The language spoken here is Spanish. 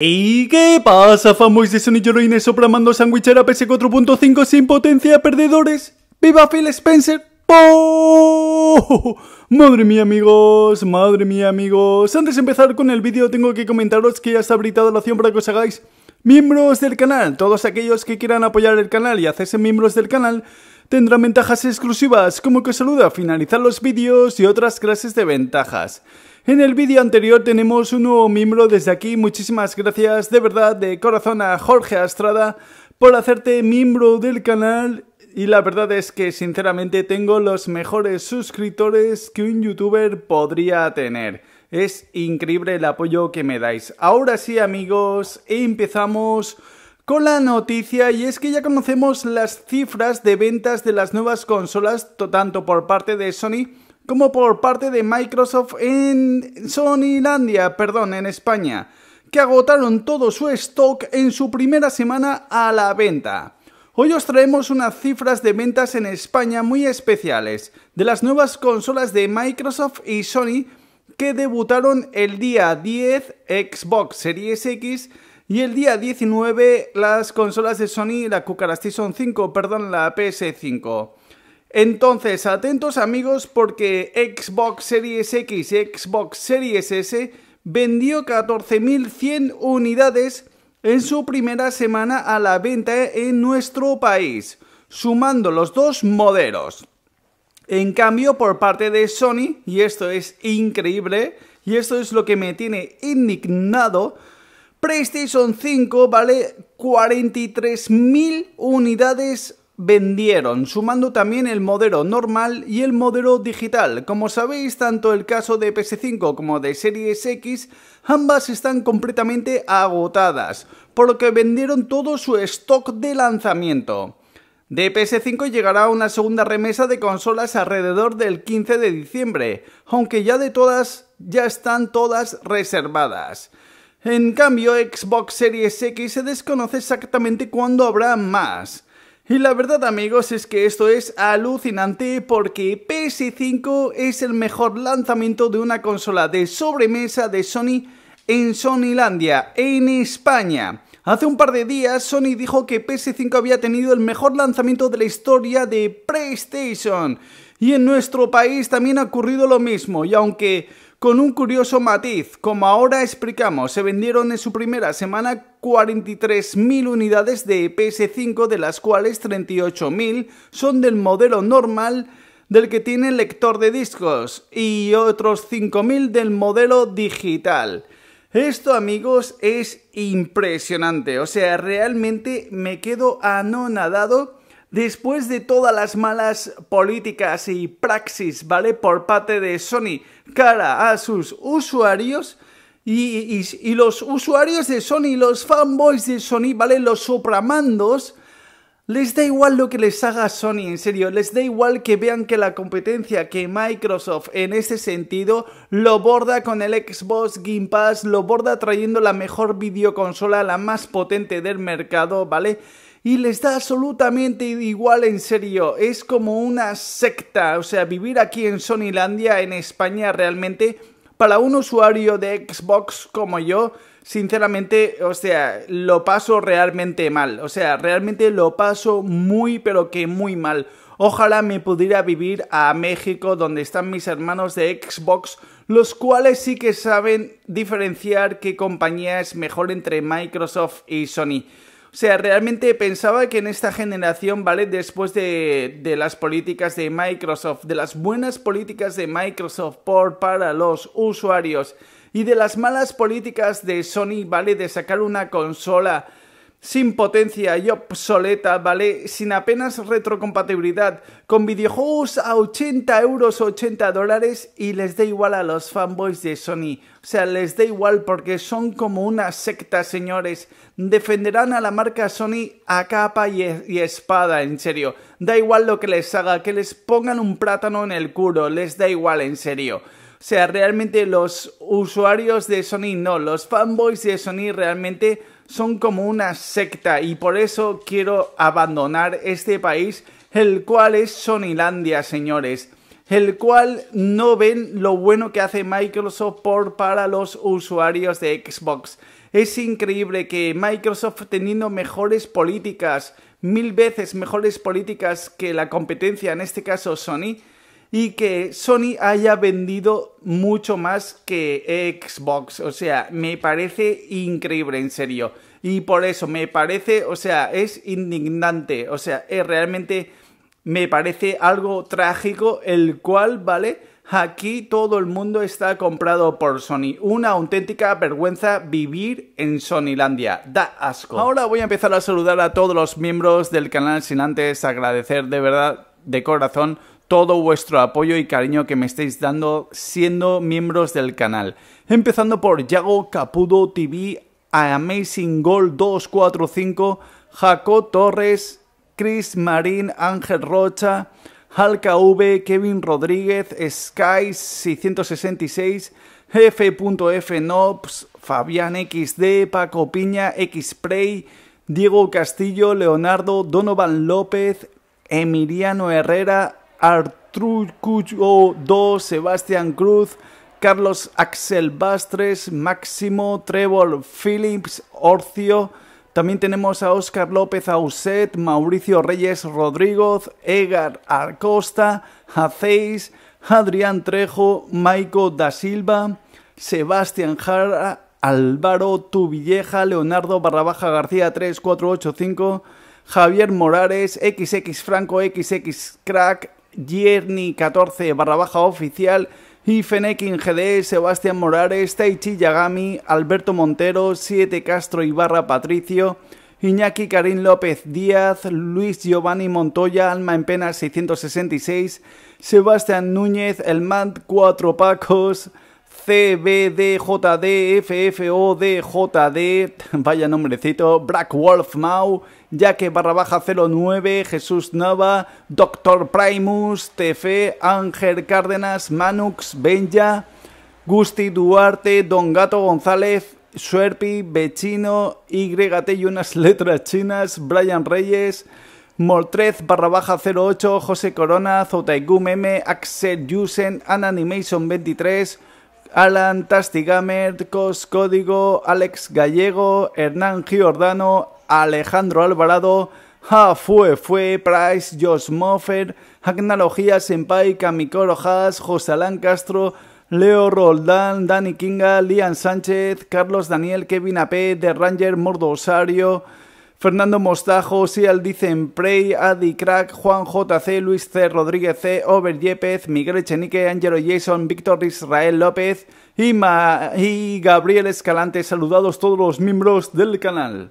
¿Y qué pasa, fanboys de Sonic Heroines soplamando sandwichera PS4.5 sin potencia perdedores? ¡Viva Phil Spencer! ¡Oh! Madre mía amigos, madre mía amigos Antes de empezar con el vídeo tengo que comentaros que ya está habilitada la opción para que os hagáis miembros del canal Todos aquellos que quieran apoyar el canal y hacerse miembros del canal Tendrá ventajas exclusivas como que saluda, finalizar los vídeos y otras clases de ventajas. En el vídeo anterior tenemos un nuevo miembro desde aquí, muchísimas gracias de verdad de corazón a Jorge Astrada por hacerte miembro del canal y la verdad es que sinceramente tengo los mejores suscriptores que un youtuber podría tener. Es increíble el apoyo que me dais. Ahora sí amigos, empezamos con la noticia y es que ya conocemos las cifras de ventas de las nuevas consolas tanto por parte de Sony como por parte de Microsoft en Sonylandia, perdón, en España, que agotaron todo su stock en su primera semana a la venta. Hoy os traemos unas cifras de ventas en España muy especiales de las nuevas consolas de Microsoft y Sony que debutaron el día 10 Xbox Series X y el día 19 las consolas de Sony, la son 5, perdón, la PS5. Entonces, atentos amigos porque Xbox Series X y Xbox Series S vendió 14.100 unidades en su primera semana a la venta en nuestro país, sumando los dos modelos. En cambio, por parte de Sony, y esto es increíble, y esto es lo que me tiene indignado, PlayStation 5, ¿vale? 43.000 unidades vendieron, sumando también el modelo normal y el modelo digital. Como sabéis, tanto el caso de PS5 como de Series X, ambas están completamente agotadas, por lo que vendieron todo su stock de lanzamiento. De PS5 llegará una segunda remesa de consolas alrededor del 15 de diciembre, aunque ya de todas, ya están todas reservadas. En cambio, Xbox Series X se desconoce exactamente cuándo habrá más. Y la verdad amigos es que esto es alucinante porque PS5 es el mejor lanzamiento de una consola de sobremesa de Sony en Sonylandia, en España. Hace un par de días Sony dijo que PS5 había tenido el mejor lanzamiento de la historia de PlayStation. Y en nuestro país también ha ocurrido lo mismo, y aunque con un curioso matiz. Como ahora explicamos, se vendieron en su primera semana 43.000 unidades de PS5, de las cuales 38.000 son del modelo normal del que tiene lector de discos y otros 5.000 del modelo digital. Esto amigos es impresionante, o sea, realmente me quedo anonadado Después de todas las malas políticas y praxis, ¿vale? Por parte de Sony cara a sus usuarios, y, los usuarios de Sony, los fanboys de Sony, ¿vale? Los supramandos, les da igual lo que les haga Sony, en serio, les da igual que vean que la competencia que Microsoft en ese sentido lo borda con el Xbox Game Pass, lo borda trayendo la mejor videoconsola, la más potente del mercado, ¿vale? y les da absolutamente igual en serio. Es como una secta. O sea, vivir aquí en Sonylandia, en España, realmente, para un usuario de Xbox como yo, sinceramente, o sea, lo paso realmente mal. O sea, realmente lo paso muy, pero que muy mal. Ojalá me pudiera vivir a México, donde están mis hermanos de Xbox, los cuales sí que saben diferenciar qué compañía es mejor entre Microsoft y Sony sea, realmente pensaba que en esta generación, ¿vale? Después de, las políticas de Microsoft, de las buenas políticas de Microsoft por para los usuarios y de las malas políticas de Sony, ¿vale? De sacar una consola sin potencia y obsoleta, ¿vale? Sin apenas retrocompatibilidad, con videojuegos a 80 euros o 80 dólares y les da igual a los fanboys de Sony. O sea, les da igual porque son como una secta, señores. Defenderán a la marca Sony a capa y, y espada, en serio. Da igual lo que les haga, que les pongan un plátano en el culo, les da igual, en serio sea, realmente los usuarios de Sony, no, los fanboys de Sony realmente son como una secta y por eso quiero abandonar este país, el cual es Sonylandia, señores, el cual no ven lo bueno que hace Microsoft por para los usuarios de Xbox. Es increíble que Microsoft teniendo mejores políticas, mil veces mejores políticas que la competencia, en este caso Sony, y que Sony haya vendido mucho más que Xbox. O sea, me parece increíble, en serio. Y por eso me parece, o sea, es indignante. O sea, es realmente me parece algo trágico, el cual, ¿vale? Aquí todo el mundo está comprado por Sony. Una auténtica vergüenza vivir en Sonylandia. Da asco. Ahora voy a empezar a saludar a todos los miembros del canal sin antes agradecer de verdad, de corazón, todo vuestro apoyo y cariño que me estáis dando siendo miembros del canal. Empezando por Yago Capudo TV, Amazing Gold 245, Jaco Torres, Chris Marín, Ángel Rocha, Alka V, Kevin Rodríguez, Sky 666, F.FNops, Fabián XD, Paco Piña, Xpray, Diego Castillo, Leonardo, Donovan López, Emiliano Herrera, Artrucucho 2, Sebastián Cruz, Carlos Axel Bastres, Máximo, Trevor Phillips, Orcio. También tenemos a Oscar López Auset, Mauricio Reyes Rodríguez, Egar Arcosta, Aceis, Adrián Trejo, Maico da Silva, Sebastián Jara, Álvaro Tuvilleja, Leonardo Barrabaja García 3485, Javier Morales, XX Franco, XX Crack, Jerny 14 barra baja oficial, Ifenekin GD, Sebastián Morales, Taichi Yagami, Alberto Montero, 7 Castro y barra Patricio, Iñaki Karim López Díaz, Luis Giovanni Montoya, Alma en Pena 666, Sebastián Núñez, El Mant, 4 Pacos, C, B, D, F, F, O, D, J, D, vaya nombrecito, Black Wolf Mau, que barra baja 09, Jesús Nova, Doctor Primus, TF, Ángel Cárdenas, Manux, Benja, Gusti Duarte, Don Gato González, Suerpi, Bechino, YT y unas letras chinas, Brian Reyes, Moltrez barra baja 08, José Corona, Zotaigum M, Axel Yusen, Ananimation 23, Alan Tastigamer, Cos Código, Alex Gallego, Hernán Giordano, Alejandro Alvarado, Ja Fue Fue, Price, Josh Moffer, Agnalogía, Senpai, Kamikoro Haas, José Castro, Leo Roldán, Dani Kinga, Lian Sánchez, Carlos Daniel, Kevin Apé, The Ranger, Mordo Osario, Fernando Mostajo, Sial Dicen Prey, Adi Crack, Juan JC, Luis C. Rodríguez C, Over Yepez, Miguel Echenique, Angelo Jason, Víctor Israel López y Gabriel Escalante. Saludados todos los miembros del canal.